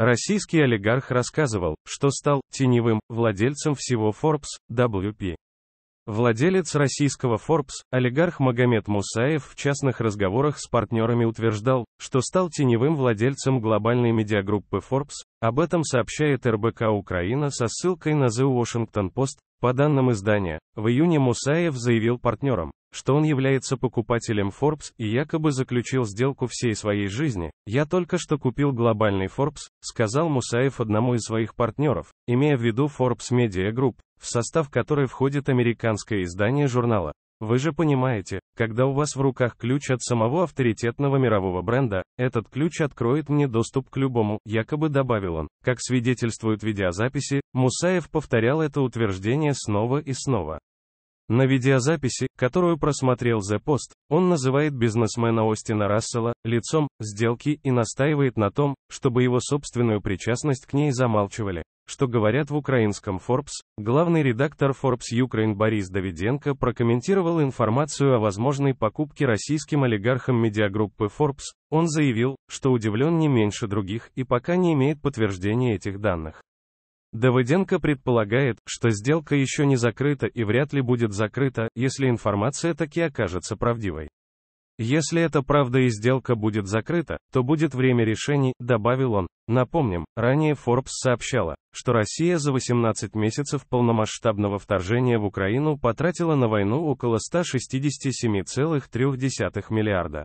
Российский олигарх рассказывал, что стал теневым владельцем всего Forbes, WP. Владелец российского Forbes, олигарх Магомед Мусаев в частных разговорах с партнерами утверждал, что стал теневым владельцем глобальной медиагруппы Forbes, об этом сообщает РБК Украина со ссылкой на The Washington Post. По данным издания, в июне Мусаев заявил партнерам, что он является покупателем Forbes и якобы заключил сделку всей своей жизни. Я только что купил глобальный Forbes, сказал Мусаев одному из своих партнеров, имея в виду Forbes Media Group, в состав которой входит американское издание журнала. Вы же понимаете, когда у вас в руках ключ от самого авторитетного мирового бренда, этот ключ откроет мне доступ к любому, якобы добавил он. Как свидетельствуют видеозаписи, Мусаев повторял это утверждение снова и снова. На видеозаписи, которую просмотрел The Post, он называет бизнесмена Остина Рассела лицом сделки и настаивает на том, чтобы его собственную причастность к ней замалчивали. Что говорят в украинском Forbes, главный редактор Forbes Ukraine Борис Давиденко прокомментировал информацию о возможной покупке российским олигархом медиагруппы Forbes. Он заявил, что удивлен не меньше других и пока не имеет подтверждения этих данных. Давыденко предполагает, что сделка еще не закрыта и вряд ли будет закрыта, если информация таки окажется правдивой. Если это правда и сделка будет закрыта, то будет время решений, добавил он. Напомним, ранее Forbes сообщала, что Россия за 18 месяцев полномасштабного вторжения в Украину потратила на войну около 167,3 миллиарда